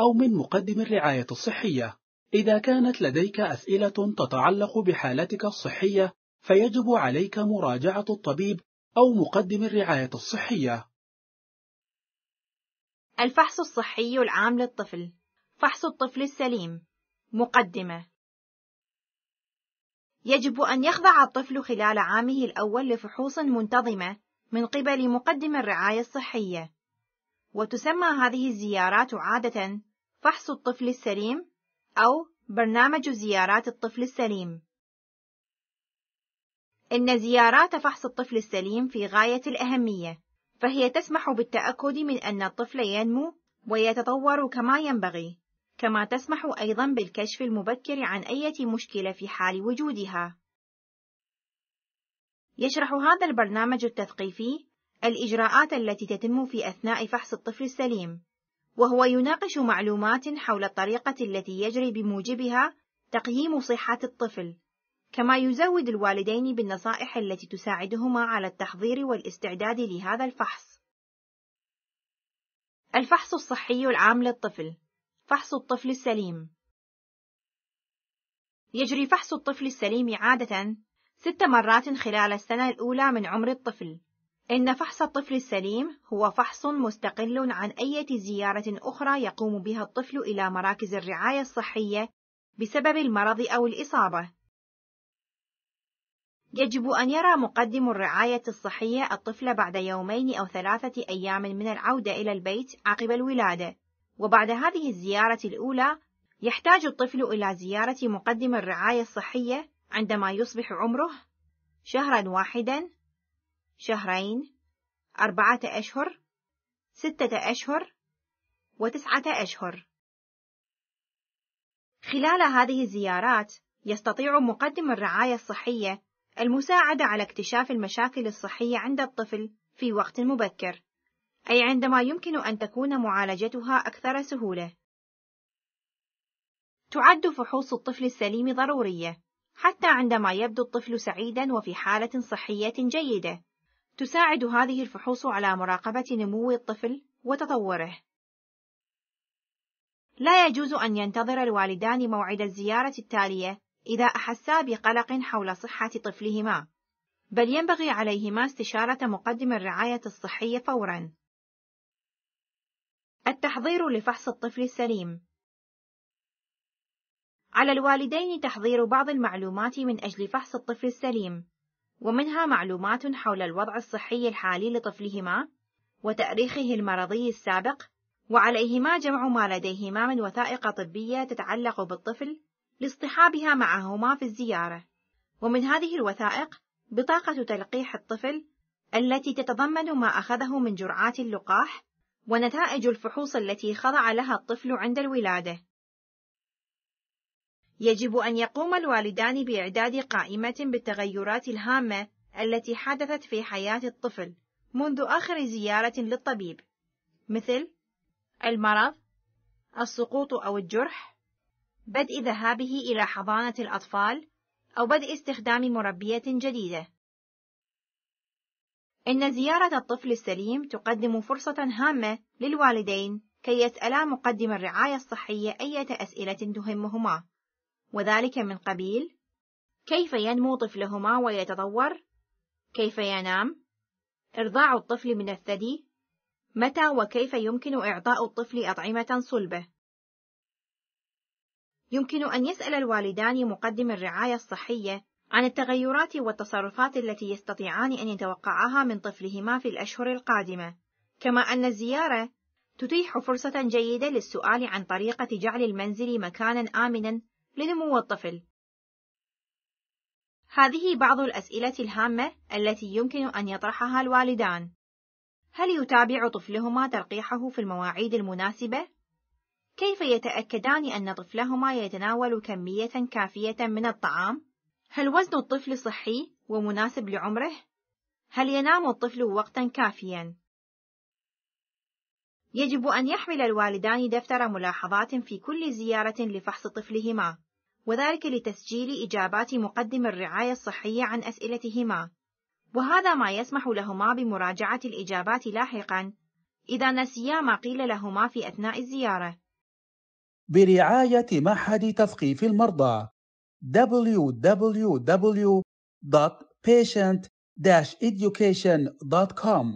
أو من مقدم الرعاية الصحية. إذا كانت لديك أسئلة تتعلق بحالتك الصحية، فيجب عليك مراجعة الطبيب أو مقدم الرعاية الصحية. الفحص الصحي العام للطفل فحص الطفل السليم مقدمة يجب أن يخضع الطفل خلال عامه الأول لفحوص منتظمة من قبل مقدم الرعاية الصحية وتسمى هذه الزيارات عادة فحص الطفل السليم أو برنامج زيارات الطفل السليم إن زيارات فحص الطفل السليم في غاية الأهمية فهي تسمح بالتأكد من أن الطفل ينمو ويتطور كما ينبغي كما تسمح أيضا بالكشف المبكر عن أي مشكلة في حال وجودها يشرح هذا البرنامج التثقيفي الإجراءات التي تتم في أثناء فحص الطفل السليم وهو يناقش معلومات حول الطريقة التي يجري بموجبها تقييم صحة الطفل، كما يزود الوالدين بالنصائح التي تساعدهما على التحضير والاستعداد لهذا الفحص. الفحص الصحي العام للطفل فحص الطفل السليم يجري فحص الطفل السليم عادة ست مرات خلال السنة الأولى من عمر الطفل إن فحص الطفل السليم هو فحص مستقل عن أي زيارة أخرى يقوم بها الطفل إلى مراكز الرعاية الصحية بسبب المرض أو الإصابة. يجب أن يرى مقدم الرعاية الصحية الطفل بعد يومين أو ثلاثة أيام من العودة إلى البيت عقب الولادة، وبعد هذه الزيارة الأولى يحتاج الطفل إلى زيارة مقدم الرعاية الصحية عندما يصبح عمره شهرًا واحدًا شهرين أربعة أشهر ستة أشهر وتسعة أشهر خلال هذه الزيارات يستطيع مقدم الرعاية الصحية المساعدة على اكتشاف المشاكل الصحية عند الطفل في وقت مبكر أي عندما يمكن أن تكون معالجتها أكثر سهولة تعد فحوص الطفل السليم ضرورية حتى عندما يبدو الطفل سعيدا وفي حالة صحية جيدة تساعد هذه الفحوص على مراقبة نمو الطفل وتطوره. لا يجوز أن ينتظر الوالدان موعد الزيارة التالية إذا أحسا بقلق حول صحة طفلهما، بل ينبغي عليهما استشارة مقدم الرعاية الصحية فورًا. التحضير لفحص الطفل السليم على الوالدين تحضير بعض المعلومات من أجل فحص الطفل السليم ومنها معلومات حول الوضع الصحي الحالي لطفلهما وتأريخه المرضي السابق وعليهما جمع ما لديهما من وثائق طبية تتعلق بالطفل لاصطحابها معهما في الزيارة ومن هذه الوثائق بطاقة تلقيح الطفل التي تتضمن ما أخذه من جرعات اللقاح ونتائج الفحوص التي خضع لها الطفل عند الولادة يجب أن يقوم الوالدان بإعداد قائمة بالتغيرات الهامة التي حدثت في حياة الطفل منذ آخر زيارة للطبيب، مثل المرض، السقوط أو الجرح، بدء ذهابه إلى حضانة الأطفال، أو بدء استخدام مربية جديدة. إن زيارة الطفل السليم تقدم فرصة هامة للوالدين كي يسألا مقدم الرعاية الصحية أية أسئلة تهمهما. وذلك من قبيل كيف ينمو طفلهما ويتطور كيف ينام إرضاع الطفل من الثدي متى وكيف يمكن إعطاء الطفل أطعمة صلبة يمكن أن يسأل الوالدان مقدم الرعاية الصحية عن التغيرات والتصرفات التي يستطيعان أن يتوقعها من طفلهما في الأشهر القادمة، كما أن الزيارة تتيح فرصة جيدة للسؤال عن طريقة جعل المنزل مكانًا آمنًا لنمو الطفل هذه بعض الأسئلة الهامة التي يمكن أن يطرحها الوالدان هل يتابع طفلهما ترقيحه في المواعيد المناسبة؟ كيف يتأكدان أن طفلهما يتناول كمية كافية من الطعام؟ هل وزن الطفل صحي ومناسب لعمره؟ هل ينام الطفل وقتا كافيا؟ يجب أن يحمل الوالدان دفتر ملاحظات في كل زيارة لفحص طفلهما، وذلك لتسجيل إجابات مقدم الرعاية الصحية عن أسئلتهما، وهذا ما يسمح لهما بمراجعة الإجابات لاحقًا إذا نسيا ما قيل لهما في أثناء الزيارة. برعاية معهد تثقيف المرضى www.patient-education.com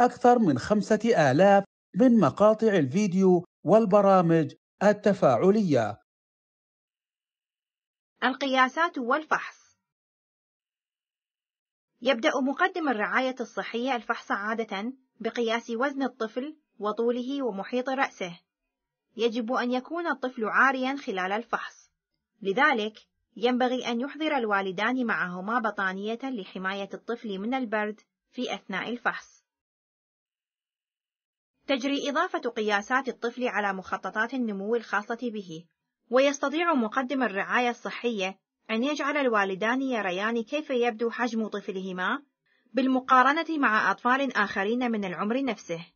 أكثر من خمسة آلاف من مقاطع الفيديو والبرامج التفاعلية القياسات والفحص يبدأ مقدم الرعاية الصحية الفحص عادة بقياس وزن الطفل وطوله ومحيط رأسه يجب أن يكون الطفل عاريا خلال الفحص لذلك ينبغي أن يحضر الوالدان معهما بطانية لحماية الطفل من البرد في أثناء الفحص تجري إضافة قياسات الطفل على مخططات النمو الخاصة به، ويستطيع مقدم الرعاية الصحية أن يجعل الوالدان يريان كيف يبدو حجم طفلهما بالمقارنة مع أطفال آخرين من العمر نفسه.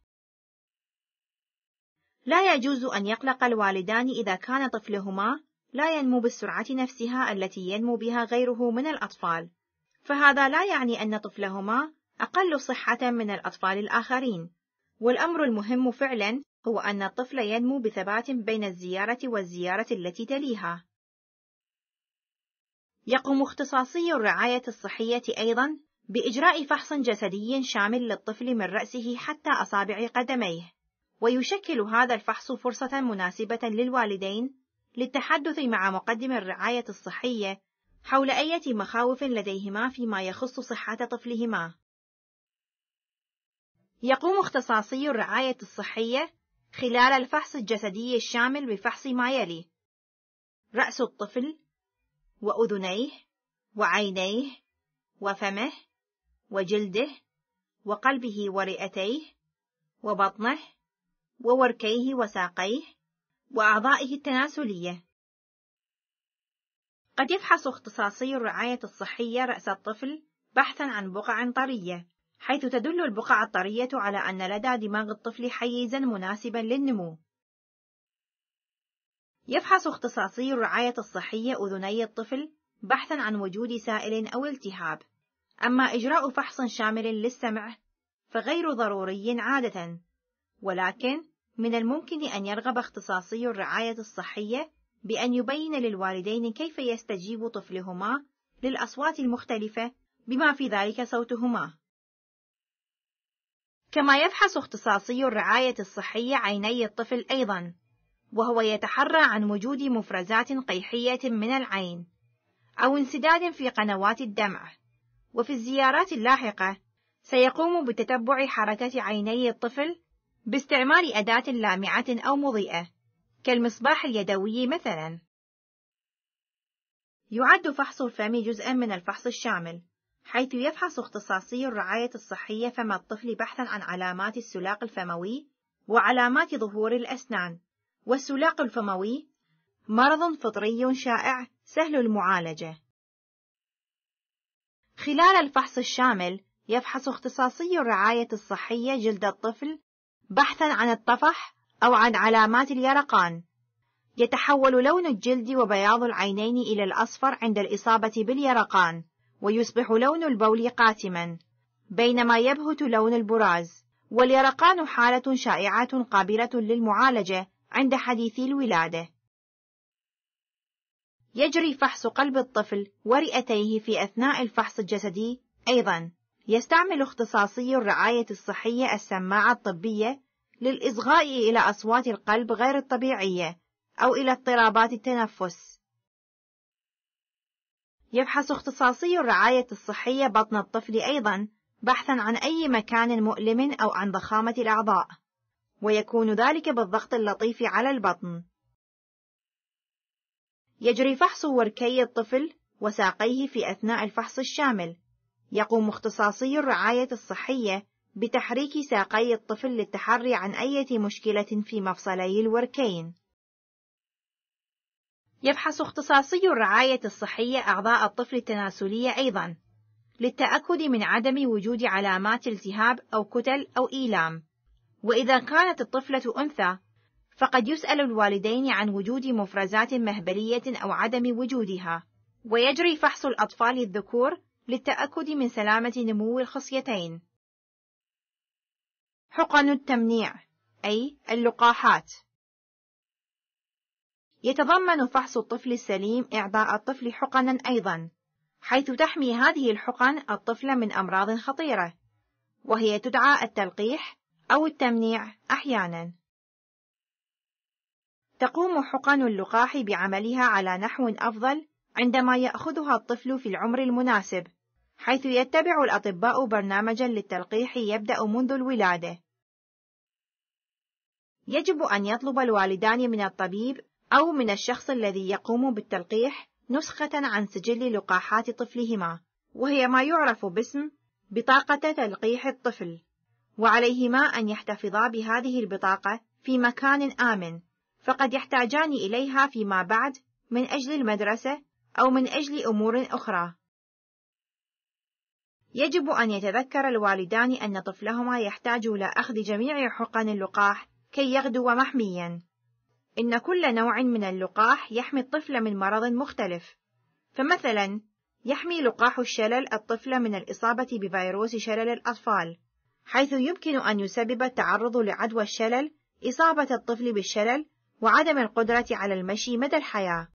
لا يجوز أن يقلق الوالدان إذا كان طفلهما لا ينمو بالسرعة نفسها التي ينمو بها غيره من الأطفال، فهذا لا يعني أن طفلهما أقل صحة من الأطفال الآخرين، والأمر المهم فعلا هو أن الطفل ينمو بثبات بين الزيارة والزيارة التي تليها. يقوم اختصاصي الرعاية الصحية أيضا بإجراء فحص جسدي شامل للطفل من رأسه حتى أصابع قدميه، ويشكل هذا الفحص فرصة مناسبة للوالدين للتحدث مع مقدم الرعاية الصحية حول أية مخاوف لديهما فيما يخص صحة طفلهما. يقوم اختصاصي الرعاية الصحية خلال الفحص الجسدي الشامل بفحص ما يلي رأس الطفل وأذنيه وعينيه وفمه وجلده وقلبه ورئتيه وبطنه ووركيه وساقيه وأعضائه التناسلية قد يفحص اختصاصي الرعاية الصحية رأس الطفل بحثا عن بقع طرية حيث تدل البقع الطرية على أن لدى دماغ الطفل حيزا مناسبا للنمو يفحص اختصاصي الرعاية الصحية أذني الطفل بحثا عن وجود سائل أو التهاب أما إجراء فحص شامل للسمع فغير ضروري عادة ولكن من الممكن أن يرغب اختصاصي الرعاية الصحية بأن يبين للوالدين كيف يستجيب طفلهما للأصوات المختلفة بما في ذلك صوتهما كما يبحث اختصاصي الرعاية الصحية عيني الطفل أيضا وهو يتحرى عن وجود مفرزات قيحية من العين أو انسداد في قنوات الدمع وفي الزيارات اللاحقة سيقوم بتتبع حركة عيني الطفل باستعمال أداة لامعة أو مضيئة كالمصباح اليدوي مثلا يعد فحص الفم جزءا من الفحص الشامل حيث يفحص اختصاصي الرعاية الصحية فم الطفل بحثا عن علامات السلاق الفموي وعلامات ظهور الأسنان والسلاق الفموي مرض فطري شائع سهل المعالجة خلال الفحص الشامل يفحص اختصاصي الرعاية الصحية جلد الطفل بحثا عن الطفح أو عن علامات اليرقان يتحول لون الجلد وبياض العينين إلى الأصفر عند الإصابة باليرقان ويصبح لون البول قاتما بينما يبهت لون البراز واليرقان حالة شائعة قابلة للمعالجة عند حديثي الولادة يجري فحص قلب الطفل ورئتيه في أثناء الفحص الجسدي أيضا يستعمل اختصاصي الرعاية الصحية السماعة الطبية للإصغاء إلى أصوات القلب غير الطبيعية أو إلى اضطرابات التنفس يبحث اختصاصي الرعاية الصحية بطن الطفل أيضا بحثا عن أي مكان مؤلم أو عن ضخامة الأعضاء ويكون ذلك بالضغط اللطيف على البطن يجري فحص وركي الطفل وساقيه في أثناء الفحص الشامل يقوم اختصاصي الرعاية الصحية بتحريك ساقي الطفل للتحري عن أي مشكلة في مفصلي الوركين يبحث اختصاصي الرعاية الصحية أعضاء الطفل التناسلية أيضا للتأكد من عدم وجود علامات التهاب أو كتل أو إيلام وإذا كانت الطفلة أنثى فقد يسأل الوالدين عن وجود مفرزات مهبلية أو عدم وجودها ويجري فحص الأطفال الذكور للتأكد من سلامة نمو الخصيتين حقن التمنيع أي اللقاحات يتضمن فحص الطفل السليم إعطاء الطفل حقنا أيضا حيث تحمي هذه الحقن الطفل من أمراض خطيرة وهي تدعى التلقيح أو التمنيع أحيانا تقوم حقن اللقاح بعملها على نحو أفضل عندما يأخذها الطفل في العمر المناسب حيث يتبع الأطباء برنامجا للتلقيح يبدأ منذ الولادة يجب أن يطلب الوالدان من الطبيب أو من الشخص الذي يقوم بالتلقيح نسخة عن سجل لقاحات طفلهما، وهي ما يعرف باسم بطاقة تلقيح الطفل، وعليهما أن يحتفظا بهذه البطاقة في مكان آمن، فقد يحتاجان إليها فيما بعد من أجل المدرسة أو من أجل أمور أخرى. يجب أن يتذكر الوالدان أن طفلهما يحتاج إلى أخذ جميع حقن اللقاح كي يغدو محميًا. إن كل نوع من اللقاح يحمي الطفل من مرض مختلف فمثلا يحمي لقاح الشلل الطفل من الإصابة بفيروس شلل الأطفال حيث يمكن أن يسبب التعرض لعدوى الشلل إصابة الطفل بالشلل وعدم القدرة على المشي مدى الحياة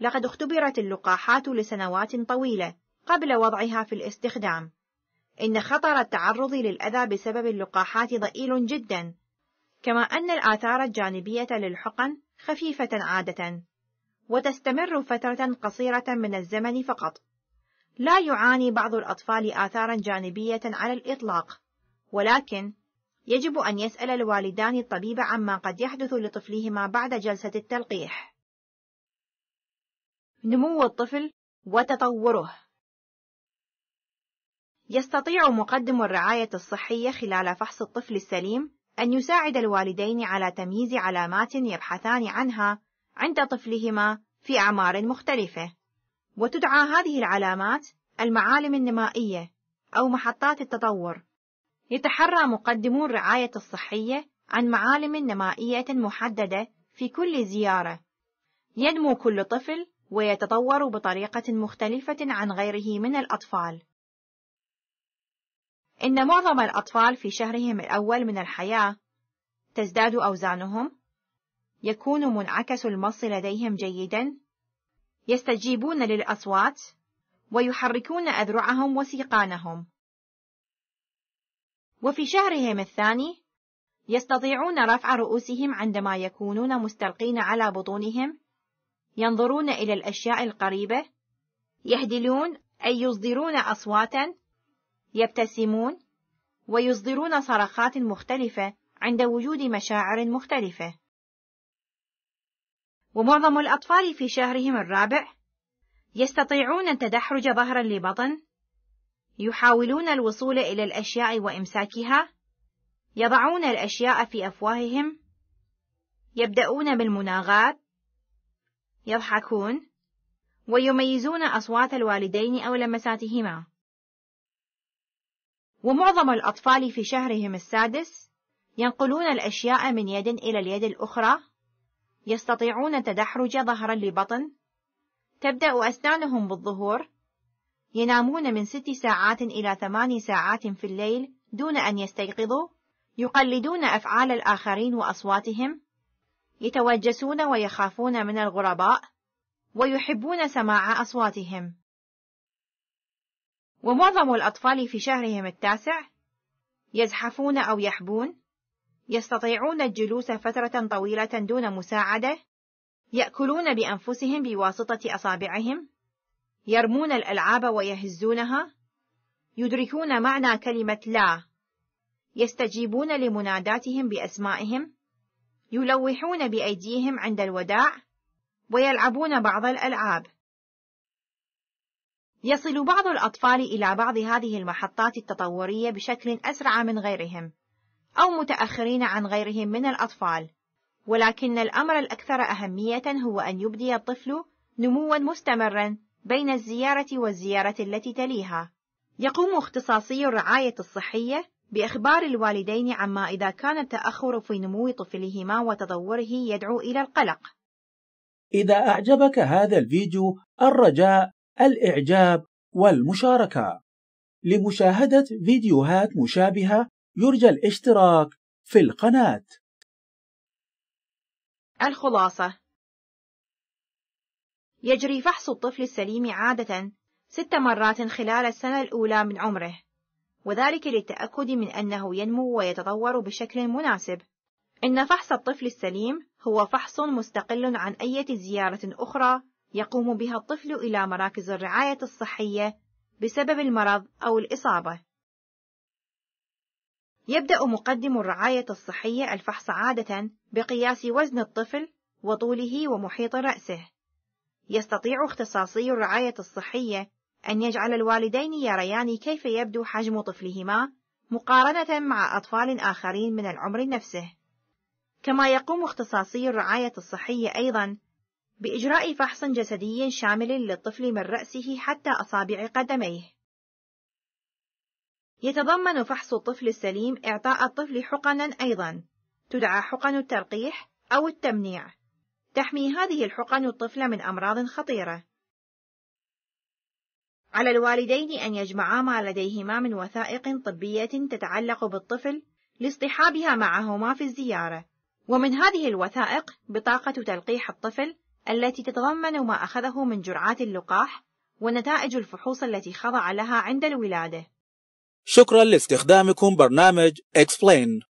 لقد اختبرت اللقاحات لسنوات طويلة قبل وضعها في الاستخدام إن خطر التعرض للأذى بسبب اللقاحات ضئيل جدا كما أن الآثار الجانبية للحقن خفيفة عادة، وتستمر فترة قصيرة من الزمن فقط. لا يعاني بعض الأطفال آثارا جانبية على الإطلاق، ولكن يجب أن يسأل الوالدان الطبيب عما قد يحدث لطفلهما بعد جلسة التلقيح. نمو الطفل وتطوره يستطيع مقدم الرعاية الصحية خلال فحص الطفل السليم أن يساعد الوالدين على تمييز علامات يبحثان عنها عند طفلهما في أعمار مختلفة، وتدعى هذه العلامات المعالم النمائية أو محطات التطور. يتحرى مقدمو الرعاية الصحية عن معالم نمائية محددة في كل زيارة. ينمو كل طفل ويتطور بطريقة مختلفة عن غيره من الأطفال. إن معظم الأطفال في شهرهم الأول من الحياة تزداد أوزانهم، يكون منعكس المص لديهم جيدًا، يستجيبون للأصوات، ويحركون أذرعهم وسيقانهم. وفي شهرهم الثاني، يستطيعون رفع رؤوسهم عندما يكونون مستلقين على بطونهم، ينظرون إلى الأشياء القريبة، يهدلون أي يصدرون أصواتًا يبتسمون ويصدرون صرخات مختلفة عند وجود مشاعر مختلفة ومعظم الأطفال في شهرهم الرابع يستطيعون التدحرج ظهرا لبطن يحاولون الوصول إلى الأشياء وإمساكها يضعون الأشياء في أفواههم يبدأون بالمناغات يضحكون ويميزون أصوات الوالدين أو لمساتهما ومعظم الأطفال في شهرهم السادس ينقلون الأشياء من يد إلى اليد الأخرى يستطيعون تدحرج ظهرا لبطن تبدأ أسنانهم بالظهور ينامون من ست ساعات إلى ثمان ساعات في الليل دون أن يستيقظوا يقلدون أفعال الآخرين وأصواتهم يتوجسون ويخافون من الغرباء ويحبون سماع أصواتهم ومعظم الأطفال في شهرهم التاسع يزحفون أو يحبون يستطيعون الجلوس فترة طويلة دون مساعدة يأكلون بأنفسهم بواسطة أصابعهم يرمون الألعاب ويهزونها يدركون معنى كلمة لا يستجيبون لمناداتهم بأسمائهم يلوحون بأيديهم عند الوداع ويلعبون بعض الألعاب يصل بعض الأطفال إلى بعض هذه المحطات التطورية بشكل أسرع من غيرهم، أو متأخرين عن غيرهم من الأطفال، ولكن الأمر الأكثر أهمية هو أن يبدي الطفل نمواً مستمراً بين الزيارة والزيارة التي تليها. يقوم اختصاصي الرعاية الصحية بإخبار الوالدين عما إذا كان التأخر في نمو طفلهما وتطوره يدعو إلى القلق. إذا أعجبك هذا الفيديو الرجاء الإعجاب والمشاركة لمشاهدة فيديوهات مشابهة يرجى الاشتراك في القناة الخلاصة يجري فحص الطفل السليم عادة ست مرات خلال السنة الأولى من عمره وذلك للتأكد من أنه ينمو ويتطور بشكل مناسب إن فحص الطفل السليم هو فحص مستقل عن أي زيارة أخرى يقوم بها الطفل إلى مراكز الرعاية الصحية بسبب المرض أو الإصابة. يبدأ مقدم الرعاية الصحية الفحص عادة بقياس وزن الطفل وطوله ومحيط رأسه. يستطيع اختصاصي الرعاية الصحية أن يجعل الوالدين يريان كيف يبدو حجم طفلهما مقارنة مع أطفال آخرين من العمر نفسه. كما يقوم اختصاصي الرعاية الصحية أيضًا بإجراء فحص جسدي شامل للطفل من رأسه حتى أصابع قدميه. يتضمن فحص الطفل السليم إعطاء الطفل حقنًا أيضًا، تدعى حقن الترقيح أو التمنيع. تحمي هذه الحقن الطفل من أمراض خطيرة. على الوالدين أن يجمعا ما لديهما من وثائق طبية تتعلق بالطفل لاصطحابها معهما في الزيارة، ومن هذه الوثائق بطاقة تلقيح الطفل التي تتضمن ما أخذه من جرعات اللقاح ونتائج الفحوص التي خضع لها عند الولادة. شكرا لاستخدامكم برنامج Explain